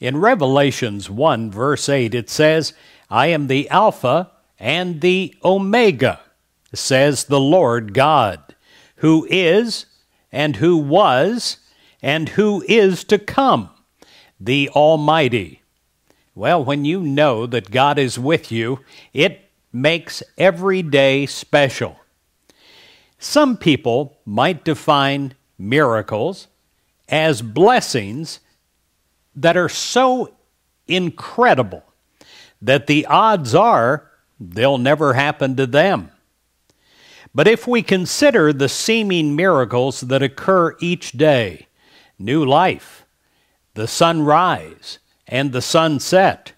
In Revelations 1, verse 8, it says, I am the Alpha and the Omega, says the Lord God, who is, and who was, and who is to come, the Almighty. Well, when you know that God is with you, it makes every day special. Some people might define miracles as blessings that are so incredible that the odds are they'll never happen to them. But if we consider the seeming miracles that occur each day new life, the sunrise, and the sunset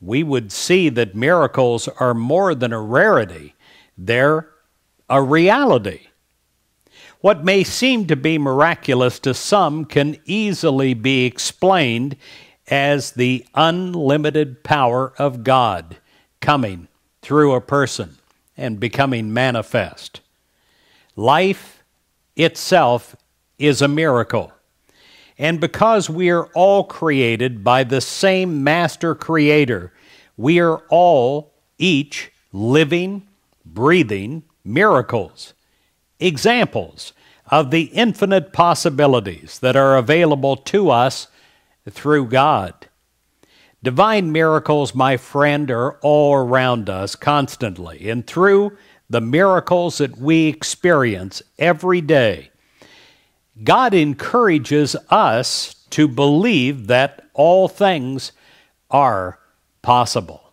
we would see that miracles are more than a rarity, they're a reality. What may seem to be miraculous to some can easily be explained as the unlimited power of God coming through a person and becoming manifest. Life itself is a miracle. And because we are all created by the same master creator, we are all, each, living, breathing miracles examples of the infinite possibilities that are available to us through God. Divine miracles, my friend, are all around us constantly, and through the miracles that we experience every day, God encourages us to believe that all things are possible.